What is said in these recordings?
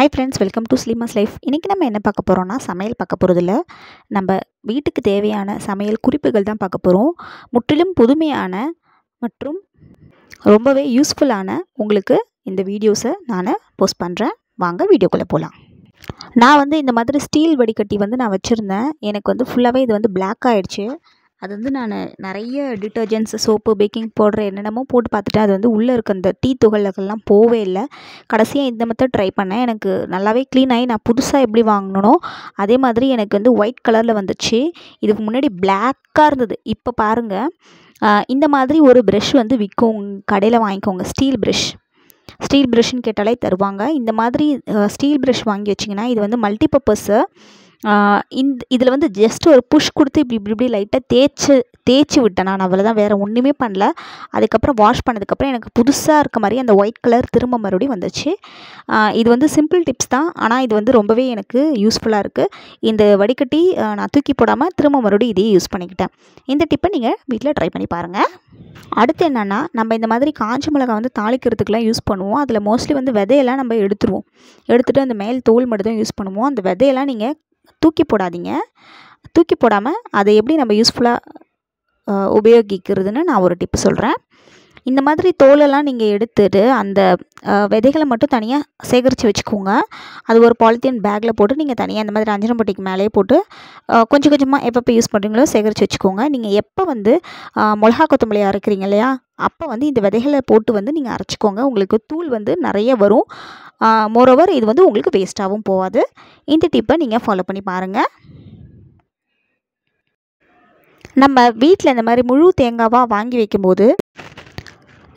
hi friends welcome to ஸ்லீமாஸ் life இன்றைக்கி நம்ம என்ன பார்க்க போகிறோம்னா சமையல் பார்க்க போகிறதில்ல நம்ம வீட்டுக்கு தேவையான சமையல் குறிப்புகள் தான் பார்க்க போகிறோம் முற்றிலும் புதுமையான மற்றும் ரொம்பவே யூஸ்ஃபுல்லான உங்களுக்கு இந்த வீடியோஸை நான் போஸ்ட் பண்ணுறேன் வாங்க வீடியோக்குள்ளே போகலாம் நான் வந்து இந்த மாதிரி ஸ்டீல் வடிகட்டி வந்து நான் வச்சுருந்தேன் எனக்கு வந்து ஃபுல்லாகவே இது வந்து பிளாக் ஆகிடுச்சு அது வந்து நான் நிறைய டிட்டர்ஜென்ட்ஸு சோப்பு பேக்கிங் பவுடர் என்னென்னமோ போட்டு பார்த்துட்டு அது வந்து உள்ளே இருக்க அந்த டீ துகள்களெலாம் போகவே இல்லை கடைசியாக இந்த மெத்தட் ட்ரை பண்ணேன் எனக்கு நல்லாவே க்ளீன் ஆகி நான் புதுசாக எப்படி வாங்கினோ அதே மாதிரி எனக்கு வந்து ஒயிட் கலரில் வந்துச்சு இதுக்கு முன்னாடி பிளாக்காக இருந்தது இப்போ பாருங்கள் இந்த மாதிரி ஒரு ப்ரெஷ் வந்து விற்கும் கடையில் வாங்கிக்கோங்க ஸ்டீல் ப்ரெஷ் ஸ்டீல் ப்ரெஷ்ஷுன்னு கேட்டாலே தருவாங்க இந்த மாதிரி ஸ்டீல் ப்ரெஷ் வாங்கி வச்சிங்கன்னா இது வந்து மல்டி இந்த இதில் வந்து ஜஸ்ட் ஒரு புஷ் கொடுத்து இப்படி இப்படி இப்படி லைட்டாக தேய்ச்சி தேய்ச்சி விட்டேன் நான் அவ்வளோதான் வேறு ஒன்றுமே பண்ணல அதுக்கப்புறம் வாஷ் பண்ணதுக்கப்புறம் எனக்கு புதுசாக இருக்க மாதிரி அந்த ஒயிட் கலர் திரும்ப மறுபடியும் வந்துச்சு இது வந்து சிம்பிள் டிப்ஸ் தான் ஆனால் இது வந்து ரொம்பவே எனக்கு யூஸ்ஃபுல்லாக இருக்குது இந்த வடிகட்டி நான் தூக்கி போடாமல் திரும்ப மறுபடியும் இதையே யூஸ் பண்ணிக்கிட்டேன் இந்த டிப்பை நீங்கள் வீட்டில் ட்ரை பண்ணி பாருங்கள் அடுத்து என்னென்னா நம்ம இந்த மாதிரி காஞ்ச மிளகா வந்து தாளிக்கிறதுக்குலாம் யூஸ் பண்ணுவோம் அதில் மோஸ்ட்லி வந்து விதையெல்லாம் நம்ம எடுத்துருவோம் எடுத்துகிட்டு அந்த மேல் தோல் மட்டும் தான் யூஸ் பண்ணுவோம் அந்த விதையெல்லாம் நீங்கள் தூக்கி போடாதீங்க தூக்கி போடாமல் அதை எப்படி நம்ம யூஸ்ஃபுல்லாக உபயோகிக்கிறதுன்னு நான் ஒரு டிப்பு சொல்கிறேன் இந்த மாதிரி தோலெல்லாம் நீங்கள் எடுத்துட்டு அந்த விதைகளை மட்டும் தனியாக சேகரித்து வச்சுக்கோங்க அது ஒரு பாலித்தீன் பேக்கில் போட்டு நீங்கள் தனியாக இந்த மாதிரி அஞ்சனம் பொட்டிக்கு மேலேயே போட்டு கொஞ்சம் கொஞ்சமாக எப்பப்போ யூஸ் பண்ணுறீங்களோ சேகரித்து வச்சுக்கோங்க நீங்கள் எப்போ வந்து மிளகா கொத்தமல்லி அரைக்கிறீங்க இல்லையா அப்போ வந்து இந்த விதைகளை போட்டு வந்து நீங்கள் அரைச்சிக்கோங்க உங்களுக்கு தூள் வந்து நிறைய வரும் மோரோவர் இது வந்து உங்களுக்கு வேஸ்ட்டாகவும் போகாது இந்த டிப்பை நீங்கள் ஃபாலோ பண்ணி பாருங்கள் நம்ம வீட்டில் இந்த மாதிரி முழு தேங்காவாக வாங்கி வைக்கும்போது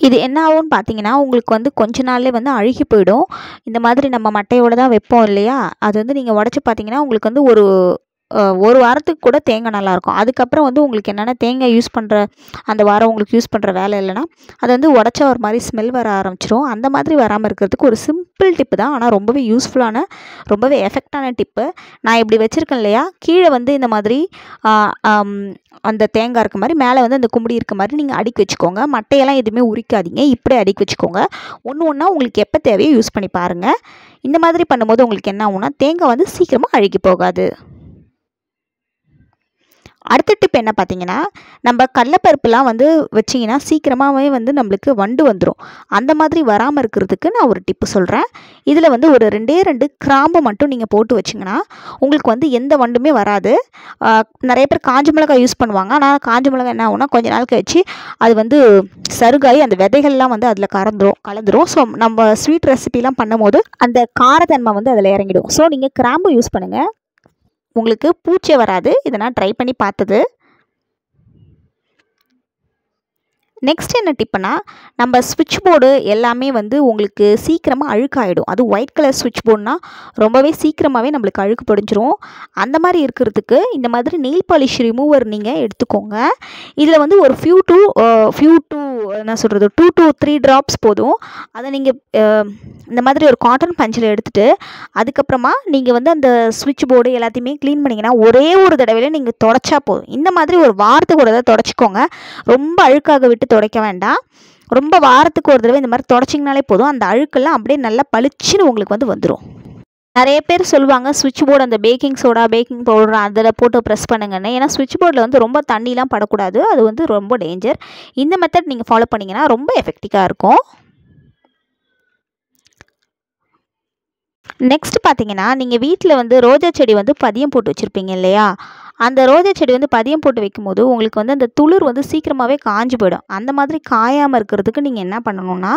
இது என்ன ஆகும்னு பார்த்தீங்கன்னா உங்களுக்கு வந்து கொஞ்ச நாள்லேயே வந்து அழுகி போயிடும் இந்த மாதிரி நம்ம மட்டையோடு தான் வைப்போம் இல்லையா அது வந்து நீங்கள் உடச்சி பார்த்தீங்கன்னா உங்களுக்கு வந்து ஒரு ஒரு வாரத்துக்கு கூட தேங்காய் நல்லாயிருக்கும் அதுக்கப்புறம் வந்து உங்களுக்கு என்னென்னா தேங்காய் யூஸ் பண்ணுற அந்த வாரம் உங்களுக்கு யூஸ் பண்ணுற வேலை இல்லைன்னா அது வந்து உடச்சா ஒரு மாதிரி ஸ்மெல் வர ஆரம்பிச்சிடும் அந்த மாதிரி வராமல் இருக்கிறதுக்கு ஒரு சிம்பிள் டிப்பு தான் ஆனால் ரொம்பவே யூஸ்ஃபுல்லான ரொம்பவே எஃபெக்டான டிப்பு நான் இப்படி வச்சுருக்கேன் இல்லையா கீழே வந்து இந்த மாதிரி அந்த தேங்காய் இருக்க மாதிரி மேலே வந்து அந்த கும்பிடி இருக்க மாதிரி நீங்கள் அடிக்க வச்சுக்கோங்க மட்டையெல்லாம் எதுவுமே உரிக்காதீங்க இப்படி அடிக்க வச்சுக்கோங்க ஒன்று ஒன்றா உங்களுக்கு எப்போ தேவையோ யூஸ் பண்ணி பாருங்கள் இந்த மாதிரி பண்ணும்போது உங்களுக்கு என்ன ஆகும்னா தேங்காய் வந்து சீக்கிரமாக அழுகி போகாது அடுத்த டிப் என்ன பார்த்தீங்கன்னா நம்ம கடலப்பருப்புலாம் வந்து வச்சிங்கன்னா சீக்கிரமாகவே வந்து நம்மளுக்கு வண்டு வந்துடும் அந்த மாதிரி வராமல் இருக்கிறதுக்கு நான் ஒரு டிப்பு சொல்கிறேன் இதில் வந்து ஒரு ரெண்டே ரெண்டு கிராம்பு மட்டும் நீங்கள் போட்டு வச்சிங்கன்னா உங்களுக்கு வந்து எந்த வண்டுமே வராது நிறைய பேர் காஞ்ச மிளகாய் யூஸ் பண்ணுவாங்க ஆனால் காஞ்சி மிளகாய் என்ன ஆகுனா கொஞ்ச நாள் கழிச்சு அது வந்து சருகாய் அந்த விதைகள்லாம் வந்து அதில் கறந்துடும் கலந்துரும் ஸோ நம்ம ஸ்வீட் ரெசிபிலாம் பண்ணும்போது அந்த காரத்தன்மை வந்து அதில் இறங்கிடும் ஸோ நீங்கள் கிராம்பு யூஸ் பண்ணுங்கள் உங்களுக்கு பூச்சே வராது இதை நான் ட்ரை பண்ணி பார்த்தது நெக்ஸ்ட் என்ன டிப்புனா நம்ம ஸ்விட்ச் போர்டு எல்லாமே வந்து உங்களுக்கு சீக்கிரமாக அழுக்காயிடும் அது ஒயிட் கலர் சுவிட்ச் போர்டுனால் ரொம்பவே சீக்கிரமாகவே நம்மளுக்கு அழுக்கு படிஞ்சிரும் அந்த மாதிரி இருக்கிறதுக்கு இந்த மாதிரி நெயில் பாலிஷ் ரிமூவர் நீங்கள் எடுத்துக்கோங்க இதில் வந்து ஒரு ஃபியூ டூ ஃபியூ டூ என்ன சொல்கிறது டூ டூ த்ரீ ட்ராப்ஸ் போதும் அதை நீங்கள் இந்த மாதிரி ஒரு காட்டன் பஞ்சில் எடுத்துகிட்டு அதுக்கப்புறமா நீங்கள் வந்து அந்த சுவிட்ச் போர்டு எல்லாத்தையுமே க்ளீன் பண்ணிங்கன்னா ஒரே ஒரு தடவையில நீங்கள் தொடச்சா போதும் இந்த மாதிரி ஒரு வாரத்துக்கு ஒரு தடவை தொடச்சிக்கோங்க ரொம்ப அழுக்காக விட்டு துடைக்க வேண்டாம் ரொம்ப வாரத்துக்கு ஒரு தடவை இந்த மாதிரி தொடச்சிங்கனாலே போதும் அந்த அழுக்கெல்லாம் அப்படியே நல்லா பளிச்சுன்னு உங்களுக்கு வந்து வந்துடும் நிறைய பேர் சொல்லுவாங்க சுவிட்ச் போர்டு அந்த பேக்கிங் சோடா பேக்கிங் பவுடர் அதில் போட்டு ப்ரெஸ் பண்ணுங்கன்னு ஏன்னா சுவிட்ச் போர்டில் வந்து ரொம்ப தண்ணிலாம் படக்கூடாது அது வந்து ரொம்ப டேஞ்சர் இந்த மெத்தட் நீங்கள் ஃபாலோ பண்ணிங்கன்னா ரொம்ப எஃபெக்டிவாக இருக்கும் நெக்ஸ்ட் பார்த்தீங்கன்னா நீங்கள் வீட்டில் வந்து ரோஜா செடி வந்து பதியம் போட்டு வச்சுருப்பீங்க இல்லையா அந்த ரோஜா செடி வந்து பதியம் போட்டு வைக்கும்போது உங்களுக்கு வந்து அந்த துளிர் வந்து சீக்கிரமாகவே காஞ்சி போயிடும் அந்த மாதிரி காயாமல் இருக்கிறதுக்கு நீங்கள் என்ன பண்ணணும்னா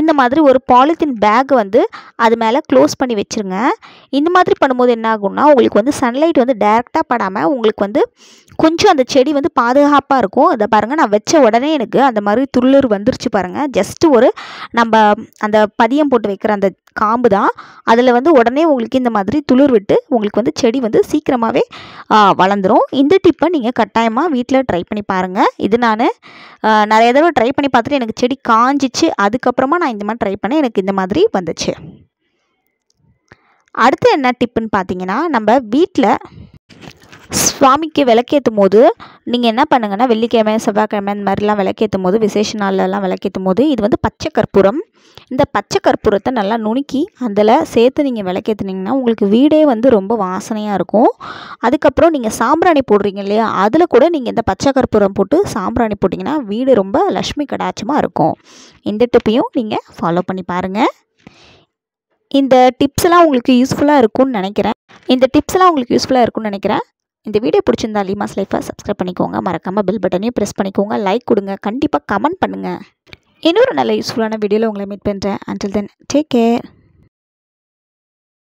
இந்த மாதிரி ஒரு பாலித்தீன் பேக் வந்து அது மேலே க்ளோஸ் பண்ணி வச்சுருங்க இந்த மாதிரி பண்ணும்போது என்ன ஆகும்னா உங்களுக்கு வந்து சன்லைட் வந்து டைரெக்டாக படாமல் உங்களுக்கு வந்து கொஞ்சம் அந்த செடி வந்து பாதுகாப்பாக இருக்கும் அதை பாருங்கள் நான் வச்ச உடனே எனக்கு அந்த மாதிரி துளிர் வந்துருச்சு பாருங்கள் ஜஸ்ட்டு ஒரு நம்ம அந்த பதியம் போட்டு வைக்கிற அந்த காம்பு தான் அதில் வந்து உடனே உங்களுக்கு இந்த மாதிரி துளிர் விட்டு உங்களுக்கு வந்து செடி வந்து சீக்கிரமாகவே வளர்ந்துடும் இந்த டிப்பை நீங்கள் கட்டாயமாக வீட்டில் ட்ரை பண்ணி பாருங்கள் இது நான் நிறைய தடவை ட்ரை பண்ணி பார்த்துட்டு எனக்கு செடி காஞ்சிச்சு அதுக்கப்புறமா நான் இந்த மாதிரி ட்ரை பண்ணேன் எனக்கு இந்த மாதிரி வந்துச்சு அடுத்து என்ன டிப்புன்னு பார்த்தீங்கன்னா நம்ம வீட்டில் சுவாமிக்கு விளக்கேற்றும் போது நீங்கள் என்ன பண்ணுங்கன்னா வெள்ளிக்கிழமை செவ்வாய்க்கிழமை இந்த மாதிரிலாம் விளக்கேற்றும் போது விசேஷ நாள்லலாம் விளக்கேற்றும் போது இது வந்து பச்சை கற்பூரம் இந்த பச்சை கற்பூரத்தை நல்லா நுணுக்கி அதில் சேர்த்து நீங்கள் விளக்கேற்றுனீங்கன்னா உங்களுக்கு வீடே வந்து ரொம்ப வாசனையாக இருக்கும் அதுக்கப்புறம் நீங்கள் சாம்பிராணி போடுறீங்க இல்லையா அதில் கூட நீங்கள் இந்த பச்சை கற்பூரம் போட்டு சாம்பிராணி போட்டிங்கன்னா வீடு ரொம்ப லக்ஷ்மி கடாட்சமாக இருக்கும் இந்த டிப்பையும் நீங்கள் ஃபாலோ பண்ணி பாருங்கள் இந்த டிப்ஸ்லாம் உங்களுக்கு யூஸ்ஃபுல்லாக இருக்கும்னு நினைக்கிறேன் இந்த டிப்ஸ்லாம் உங்களுக்கு யூஸ்ஃபுல்லாக இருக்கும்னு நினைக்கிறேன் இந்த வீடியோ பிடிச்சிருந்தா லீமாஸ் லைஃபை சப்ஸ்கிரைப் பண்ணிக்கோங்க மறக்காமல் பெல் பட்டனையும் ப்ரெஸ் பண்ணிக்கோங்க லைக் கொடுங்க கண்டிப்பாக கமெண்ட் பண்ணுங்கள் இன்னொரு நல்ல யூஸ்ஃபுல்லான வீடியோவில் உங்களை மீட் பண்ணுறேன் அண்டில் தென் டேக் கேர்